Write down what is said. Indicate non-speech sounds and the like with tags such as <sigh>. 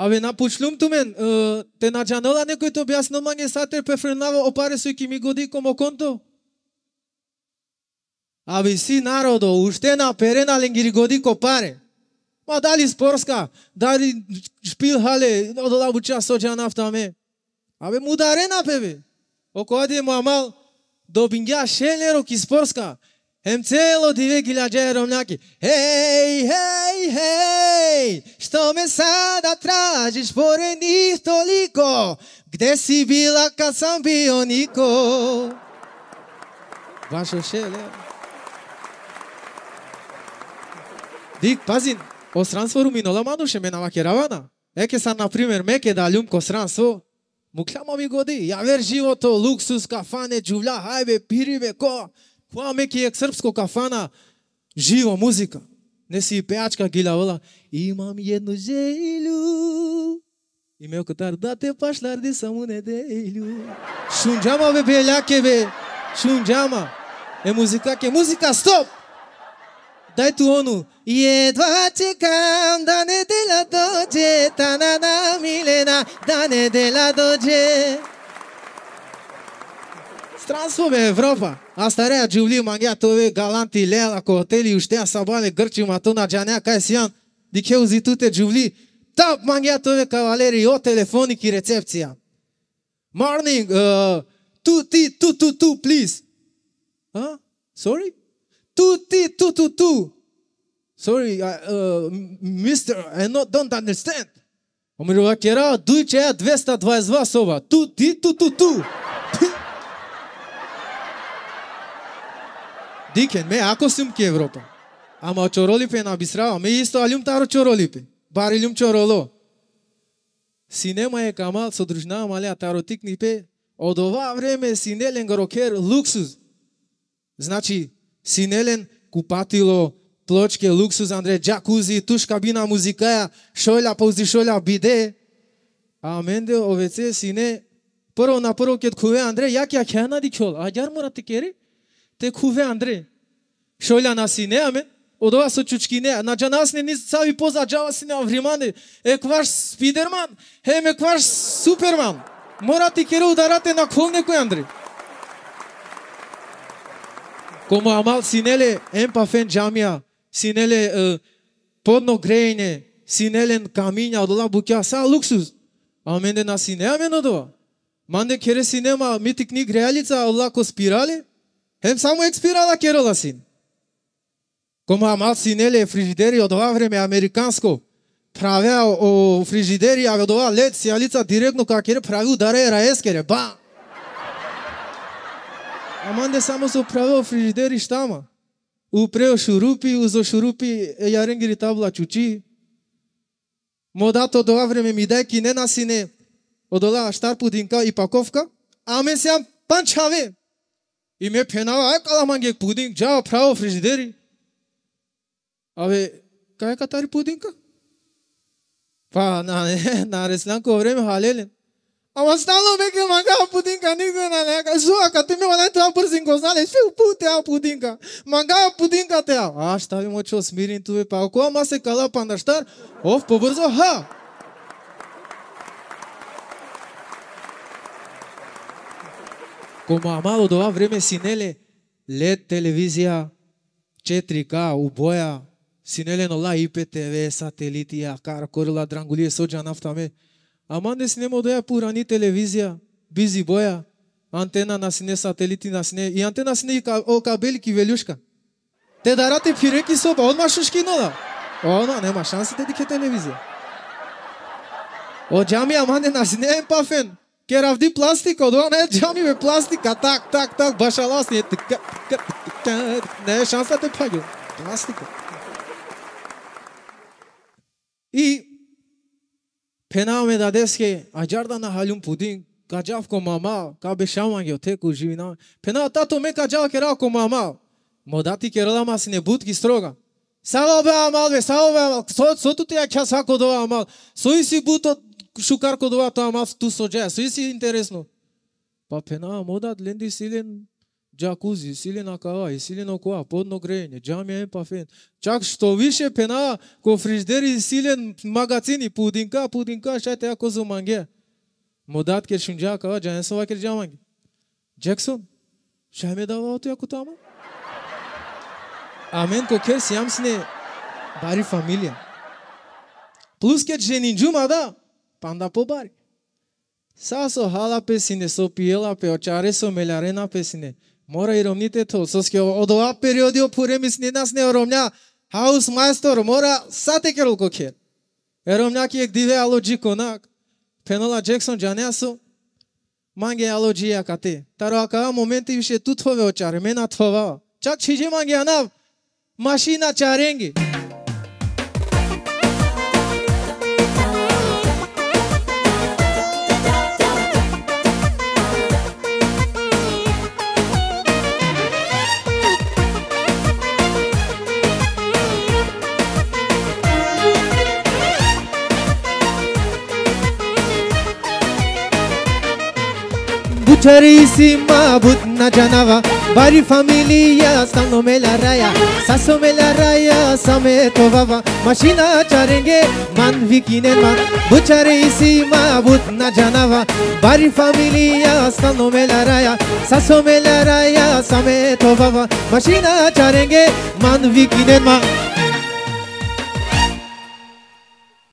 Абе, на тумен, те на джанола некој те објаснил мање сатер со опаресујки ми годи комо конто? Абе, си народо, уште на перена ленгири годи ко паре. Ма дали спорска, дали шпил хале, со час ме. А Абе, мударена певе. Око аде мамал, добингја шелеро ки спорска. Ем цело диве гилјаџе ромњаки. Хеј, хеј, хеј, што ме сада тражиш поред нив толико? Где си била ка сам био нико? Вашо шеле. Дик, пази, остранство руминола мануше ме наваке равана. Еке са, например, меке да странство, му Мукляма ми годи, вер живото, луксус, кафане, джувля, хајбе, пириве ко. que que é serve se 포함해기에 새롭고 가파나 a música nesse peático aqui lá olá e mami é no gelo e meu cantar dá te pastar de samunedeiro né, shunjama bebê lá que be shunjama é música que é música stop Dai tu onu e é doate danedela né, dane tananamilena tá danedela tá, né, doge Трансуваме Европа. А стареја дживли мангјатове галанти лела котели уште а сабале грчи матуна джанеа кај сијан. Дикеузи туте дживли. Тап мангјатове кавалери о телефоник и рецепција. Морнинг uh, two, three, two, two, two, please. Huh? Sorry? Two, three, two, two, two. Sorry, I, uh, mister, I not, don't understand. Омирува кера, дуј че 222 соба. Ту, ти, ту, ту, ту. Дикен, ме, ако сум ке Европа. Ама чоролипе на Бисрава, ме исто алюм таро чоролипе. Бар люм чороло. Синема е камал, содружна мале, таро тикни пе. Од ова време синелен рокер луксуз. Значи, синелен купатило, плочке, луксуз, Андре, джакузи, туш кабина, музикаја, шоља паузи, шоља биде. А менде овеце сине, прво на прво кет куве, Андре, јак ја кена дикол, а јар морате кере? Те куве Андре. Шоля на сине, амен. Од ова со чучки не. На джанас не ни сави поза джава си не вримане. Е кваш Спидерман, е ме кваш Суперман. ти кера ударате на кол некој Андре. Кому амал синеле емпафен джамија, синеле подно грејење, синелен каминја од букја, са луксус. А мене на сине, а мене дова. Манде кере синема митик книг грејалица, а ко спирали, Ем само експирала керала син. Кома малци неле фрижидери од ова време американско правеа о фрижидери, а од ова лед сијалица директно кога кере прави ударе раес кере. Ба! Аманде само се о фрижидери штама. Упрео шурупи, узо шурупи, јаренгири табла чучи. Модато од ова време ми деки не насине одолаа штар пудинка и паковка. А ме сеам панчаве. И ме пенава, ај каламанге пудинг, джава право фрижидери. Абе, кај катари пудинка? Па, на, <laughs> на ресланко време халелен. Ама стално веќе мангава пудинка, нигде на нека. Зуа, кај ти ми вален тоа брзин го знале, фил пу теа пудинка. Мангава пудинка теа. А, шта ви мочо смирен туве, па ако ама се кала пандаштар, ов побрзо, ха! Кома мало до ова време си неле лед телевизија 4К убоја, си неле на ла ИПТВ, сателитија, кар корила дрангулие соджа нафтаме. Ама не си немо доја да пурани телевизија, бизи боја, антена на сине сателити на сине и антена сине и о кабелки велюшка. Те дарате пиреки соба, одма шушки нола. Она нема шансите да дике телевизија. О џамија мане на сине пафен. Ке равди пластика, од не джами бе пластика, так, так, так, башаласни, така, така, така, не, шансата е паѓу, пластика. И пенавме да деске, аджарда на халјум пудинг, каджав ко мама, ка бе шамање, теку живина. Пенава тато ме каджав ке ко мама, модати ке релама си не будки строга. Сало бе амал бе, сало бе амал, сото ти ја ќе сако дова амал, со и си бутот шукар кој кодува тоа маф ту соджа. Со иси интересно. Па пена модат ленди силен джакузи, силена кава и силено коа, подно грејење, джамија и пафен. Чак што више пена, ко фриждери силен магазини, пудинка, пудинка, шајте ако зуманге. Модат кер шунджа кава, джајенсова кер джаманге. Джексон, шај ме дава ото јако тама? Амен ко кер сијам сине бари фамилија. Плюс кер женинджума мада panda pobari. Sa so hala pesine, so piela pe očare so meljarena pesine. Mora i romnite to, so ske od ova periodi opuremisni nas ne romnja. House master mora sate kerol koker. E romnja ki ek dive aloji konak. Penola Jackson janeasu. Mange aloji akate. Taro akava momenti više tutvove očare, mena tvova. Čak čiže mange anav. Mašina čarengi. Mašina čarengi. Sincerísima, Budna Janava, Bari familia, Sano me la raya, Saso me la raya, Same Tovava, Machina Charenge, Man Vikinenman, Bucharísima, Budna Janava, Bari familia, Sano me la raya, Saso me la raya, Same Tovava, Machina Charenge, Man Vikinenman.